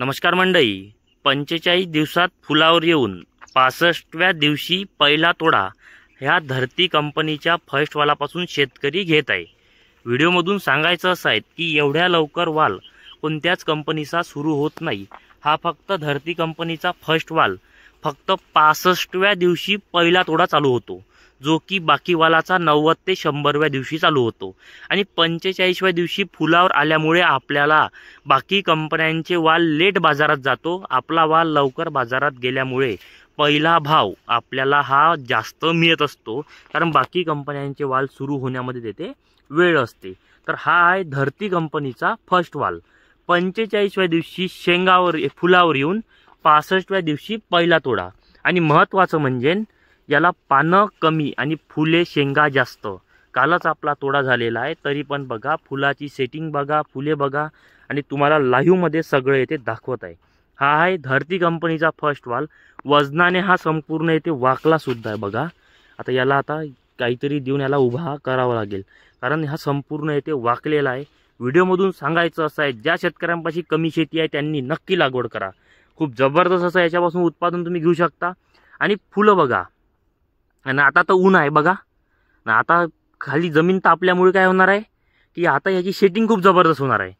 नमस्कार मंडई पंचेचाळीस दिवसात फुलावर येऊन पासष्टव्या दिवशी पहिला तोडा ह्या धरती कंपनीच्या फर्स्टवालापासून शेतकरी घेत आहे व्हिडिओमधून सांगायचं असं आहे की एवढ्या लवकर वाल कोणत्याच कंपनीचा सुरू होत नाही हा फक्त धरती कंपनीचा फर्स्ट वाल फक्त पासष्टव्या दिवशी पहिला तोडा चालू होतो जो की बाकी वालाचा नव्वद ते शंभरव्या दिवशी चालू होतो आणि पंचेचाळीसव्या दिवशी फुलावर आल्यामुळे आपल्याला बाकी कंपन्यांचे वाल लेट बाजारात जातो आपला वाल लवकर बाजारात गेल्यामुळे पहिला भाव आपल्याला हा जास्त मिळत असतो कारण बाकी कंपन्यांचे वाल सुरू होण्यामध्ये तेथे वेळ असते तर हा आहे धरती कंपनीचा फर्स्ट वाल पंचेचाळीसव्या दिवशी शेंगावर फुलावर येऊन पासष्टव्या दिवशी पहिला तोडा आणि महत्त्वाचं म्हणजे याला पानं कमी आणि फुले शेंगा जास्त कालच आपला तोडा झालेला आहे तरी पण बघा फुलाची सेटिंग बघा फुले बघा आणि तुम्हाला लाईव्हमध्ये सगळं येथे दाखवत आहे हा आहे धरती कंपनीचा फर्स्ट वाल वजनाने हा संपूर्ण येथे वाकलासुद्धा आहे बघा आता याला आता काहीतरी देऊन याला उभा करावा लागेल कारण हा संपूर्ण येथे वाकलेला आहे व्हिडिओमधून सांगायचं असं आहे ज्या शेतकऱ्यांपाशी कमी शेती आहे त्यांनी नक्की लागवड करा खूप जबरदस्त असं याच्यापासून उत्पादन तुम्ही घेऊ शकता आणि फुलं बघा आणि आता तर ऊन आहे बघा ना आता खाली जमीन तापल्यामुळे काय होणार आहे की आता याची शेटिंग खूप जबरदस्त होणार आहे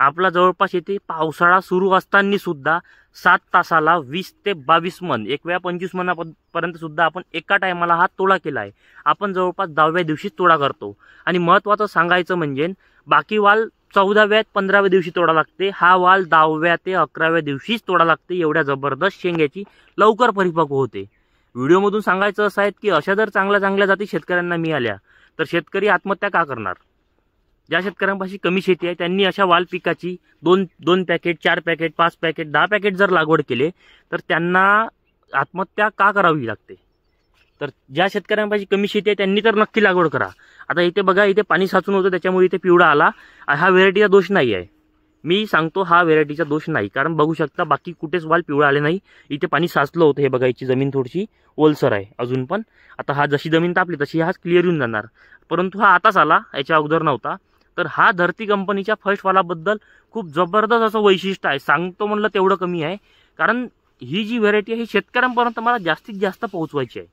आपला जवळपास येथे पावसाळा सुरू असताना सुद्धा सात तासाला वीस ते बावीस मन एक वेळा पंचवीस मनापर्यंत सुद्धा आपण एका टायमाला हा तोडा केला आहे आपण जवळपास दहाव्या दिवशीच तोडा करतो आणि महत्त्वाचं सांगायचं म्हणजे बाकी वाल चौदाव्या पंधराव्या दिवशी तोडा लागते हा वाल दहाव्या ते अकराव्या दिवशीच तोडा लागते एवढ्या जबरदस्त शेंग्याची लवकर परिपक्व होते व्हिडिओमधून सांगायचं असं आहेत की अशा जर चांगल्या चांगल्या जाती शेतकऱ्यांना मिळाल्या तर शेतकरी आत्महत्या का करणार ज्या शेतकऱ्यांपाशी कमी शेती आहे त्यांनी अशा वाल पिकाची दोन दोन पॅकेट चार पॅकेट पाच पॅकेट दहा पॅकेट जर लागवड केले तर त्यांना आत्महत्या का करावी लागते तर ज्या शेतकऱ्यांपाशी कमी शेती आहे त्यांनी तर नक्की लागवड करा आता इथे बघा इथे पाणी साचून होतं त्याच्यामुळे इथे पिवळा आला हा व्हेरायटीचा दोष नाही आहे मी सांगतो हा व्हेरायटीचा दोष नाही कारण बघू शकता बाकी कुठेच वाल पिवळा आले नाही इथे पाणी साचलं होतं हे बघायची जमीन थोडीशी ओलसर आहे अजून पण आता हा जशी जमीन तापली तशी हाच क्लिअर येऊन जाणार परंतु हा आताच आला याच्या अगोदर नव्हता तर हा धरती कंपनीच्या फर्स्टवालाबद्दल खूप जबरदस्त असं वैशिष्ट्य आहे सांगतो म्हणलं तेवढं कमी आहे कारण ही जी व्हेरायटी आहे ही शेतकऱ्यांपर्यंत मला जास्तीत जास्त पोहोचवायची आहे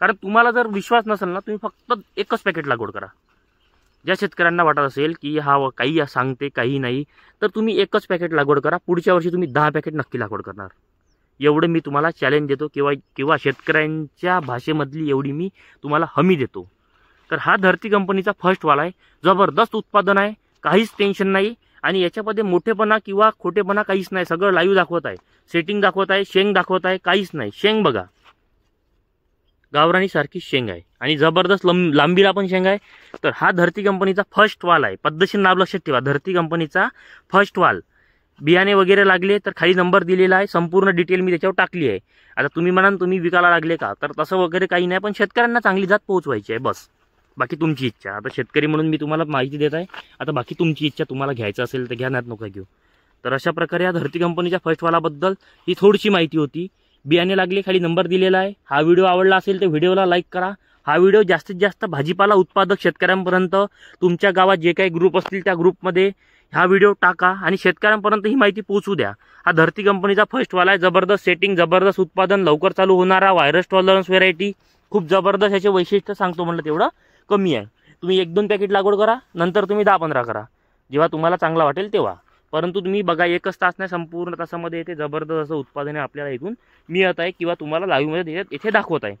कारण तुम्हाला जर विश्वास नसेल ना तुम्ही फक्त एकच पॅकेट लागवड करा ज्या शेतकऱ्यांना वाटत असेल की हा काही सांगते काही नाही तर तुम्ही एकच पॅकेट लागवड करा पुढच्या वर्षी तुम्ही दहा पॅकेट नक्की लागवड करणार एवढं मी तुम्हाला चॅलेंज देतो किंवा किंवा शेतकऱ्यांच्या भाषेमधली एवढी मी तुम्हाला हमी देतो तर हा धरती कंपनीचा फर्स्ट फर्स्टवाला आहे जबरदस्त उत्पादन आहे काहीच टेन्शन नाही आणि याच्यामध्ये मोठेपणा किंवा खोटेपणा काहीच नाही सगळं लाईव्ह दाखवत आहे सेटिंग दाखवत आहे शेंग दाखवत आहे काहीच नाही शेंग बघा सारखी शेंग आहे आणि जबरदस्त लंब लांबीला पण शेंग आहे तर हा धरती कंपनीचा फर्स्ट वाल आहे पद्धतशीर नाव लक्षात ठेवा धरती कंपनीचा फर्स्ट वाल बियाणे वगैरे लागले तर खाली नंबर दिलेला आहे संपूर्ण डिटेल मी त्याच्यावर टाकली आहे आता तुम्ही म्हणाल तुम्ही विकायला लागले का तर तसं वगैरे काही नाही पण शेतकऱ्यांना चांगली जात पोहोचवायची आहे बस बाकी तुमची इच्छा आता शेतकरी म्हणून मी तुम्हाला माहिती देत आहे आता बाकी तुमची इच्छा तुम्हाला घ्यायचं असेल तर घ्या नात नका घेऊ तर अशा प्रकारे या धरती कंपनीच्या फर्स्टवालाबद्दल ही थोडीशी माहिती होती बियाणे लागले खाली नंबर दिलेला आहे हा व्हिडिओ आवडला असेल तर व्हिडिओला लाईक करा हा व्हिडिओ जास्तीत जास्त भाजीपाला उत्पादक शेतकऱ्यांपर्यंत तुमच्या गावात जे काही ग्रुप असतील त्या ग्रुपमध्ये हा व्हिडिओ टाका आणि शेतकऱ्यांपर्यंत ही माहिती पोहोचू द्या हा धरती कंपनीचा फर्स्ट फर्स्टवाला आहे जबरदस्त सेटिंग जबरदस्त उत्पादन लवकर चालू होणारा व्हायरस टॉलरन्स व्हेरायटी खूप जबरदस्त याचे वैशिष्ट्य सांगतो म्हटलं तेवढं कमी आहे तुम्ही एक दोन पॅकेट लागवड करा नंतर तुम्ही दहा पंधरा करा जेव्हा तुम्हाला चांगला वाटेल तेव्हा परंतु तुम्ही बघा एकच तास नाही संपूर्ण तासामध्ये येथे जबरदस्त असं उत्पादने आपल्याला इथून मिळत आहे किंवा तुम्हाला लाईव्हमध्ये येथे दाखवत आहे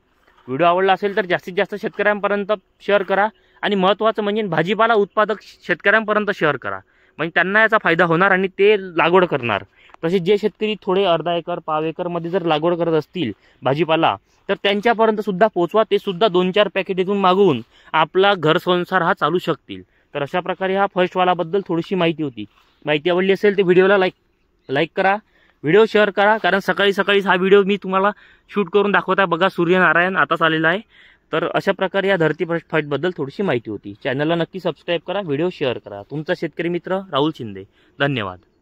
व्हिडिओ आवडला असेल तर जास्तीत जास्त शेतकऱ्यांपर्यंत शेअर करा आणि महत्त्वाचं म्हणजे भाजीपाला उत्पादक शेतकऱ्यांपर्यंत शेअर करा म्हणजे त्यांना याचा फायदा होणार आणि ते लागवड करणार तसेच जे शेतकरी थोडे अर्धा एकर पाव एकरमध्ये जर लागवड करत असतील भाजीपाला तर त्यांच्यापर्यंत सुद्धा पोचवा ते सुद्धा दोन चार पॅकेट इथून मागवून आपला घर संसार हा चालू शकतील तर अशा प्रकारे हा फर्स्टवालाबद्दल थोडीशी माहिती होती माहिती आवडली असेल तर व्हिडिओला लाईक लाईक करा व्हिडिओ शेअर करा कारण सकाळी सकाळीच हा व्हिडिओ मी तुम्हाला शूट करून दाखवत आहे बघा सूर्यनारायण आताच आलेला आहे तर अशा प्रकारे या धरती फाईटबद्दल थोडीशी माहिती होती चॅनलला नक्की सबस्क्राईब करा व्हिडिओ शेअर करा तुमचा शेतकरी मित्र राहुल शिंदे धन्यवाद